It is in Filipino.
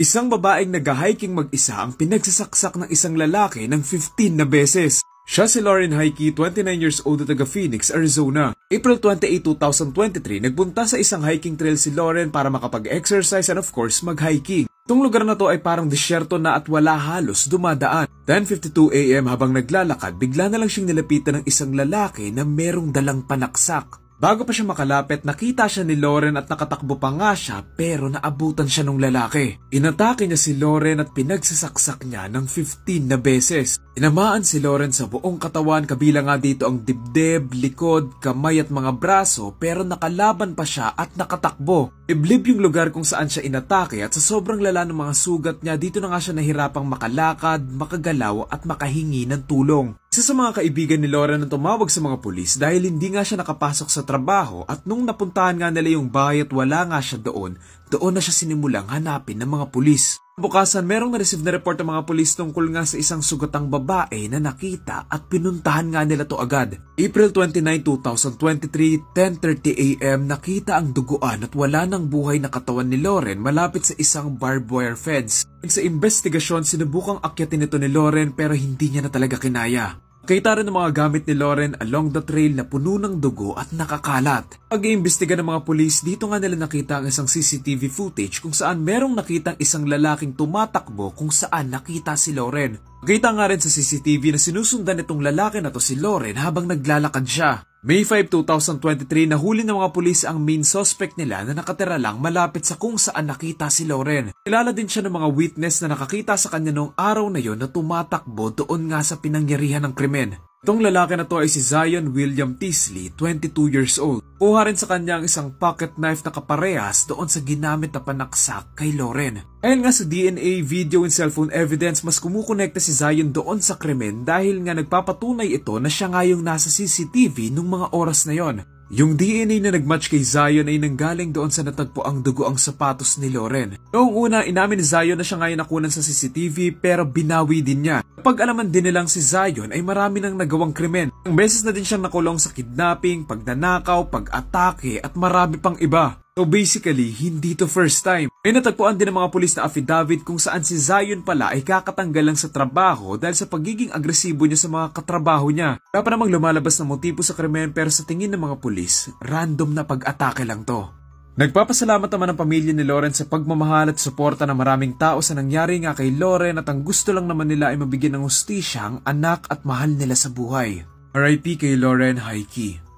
Isang babaeng nag-hiking mag-isa ang pinagsasaksak ng isang lalaki ng 15 na beses. Siya si Lauren Heike, 29 years old na taga Phoenix, Arizona. April 28, 2023, nagpunta sa isang hiking trail si Lauren para makapag-exercise and of course mag-hiking. Itong lugar na to ay parang disyerto na at wala halos dumadaan. 10.52am habang naglalakad, bigla na lang siyang nilapitan ng isang lalaki na merong dalang panaksak. Bago pa siya makalapit, nakita siya ni Loren at nakatakbo pa nga siya pero naabutan siya ng lalaki. Inatake niya si Loren at pinagsasaksak niya ng 15 na beses. Inamaan si Loren sa buong katawan kabilang nga dito ang dibdib, likod, kamay at mga braso pero nakalaban pa siya at nakatakbo. Iblib yung lugar kung saan siya inatake at sa sobrang lala ng mga sugat niya dito na nga siya nahirapang makalakad, makagalaw at makahingi ng tulong. Isa sa mga kaibigan ni Laura na tumawag sa mga pulis dahil hindi nga siya nakapasok sa trabaho at nung napuntahan nga nila yung bahay at wala nga siya doon, doon na siya sinimulang hanapin ng mga pulis. Bukasan merong na-receive na report ng mga pulis tungkol nga sa isang sugatang babae na nakita at pinuntahan nga nila to agad. April 29, 2023, 10.30am nakita ang duguan at wala ng buhay na katawan ni Loren malapit sa isang barbed wire fence. Sa investigasyon, sinubukang akyatin ito ni Loren pero hindi niya na talaga kinaya. Kita rin ng mga gamit ni Lauren along the trail na puno ng dugo at nakakalat. Pag-iimbestiga ng mga pulis, dito nga nila nakita ang isang CCTV footage kung saan merong nakitang isang lalaking tumatakbo kung saan nakita si Lauren. Kita nga rin sa CCTV na sinusundan itong lalaki na to si Lauren habang naglalakad siya. May 5, 2023 nahuli ng mga pulis ang main suspect nila na nakatira lang malapit sa kung saan nakita si Loren. Kilala din siya ng mga witness na nakakita sa kanya noong araw na yon na tumatakbo doon nga sa pinangyarihan ng krimen. Itong lalaki na to ay si Zion William Tisley, 22 years old. Kuha rin sa kanya ang isang pocket knife na kaparehas doon sa ginamit na panaksak kay Loren. Ayon nga sa DNA, video and cellphone evidence, mas kumukonekta si Zion doon sa krimen dahil nga nagpapatunay ito na siya nga yung nasa CCTV nung mga oras na yon. Yung DNA na nagmatch kay Zion ay nanggaling doon sa natagpo ang dugo ang sapatos ni Loren. Noong una, inamin ni Zion na siya ngayon nakunan sa CCTV pero binawi din niya. Kapag alaman din nilang si Zion ay marami nang nagawang krimen. Ang beses na din siyang nakulong sa kidnapping, pagnanakaw, pag-atake at marami pang iba. So basically, hindi to first time. May natagpuan din ng mga pulis na affidavit kung saan si Zion pala ay kakatanggal lang sa trabaho dahil sa pagiging agresibo niya sa mga katrabaho niya. Dapat namang lumalabas na motibo sa krimen pero sa tingin ng mga pulis, random na pag-atake lang to. Nagpapasalamat naman ang pamilya ni Lauren sa pagmamahal at suporta ng maraming tao sa nangyari nga kay Lauren at ang gusto lang naman nila ay mabigyan ng hustisya ang anak at mahal nila sa buhay. R.I.P. kay Lauren Haiki.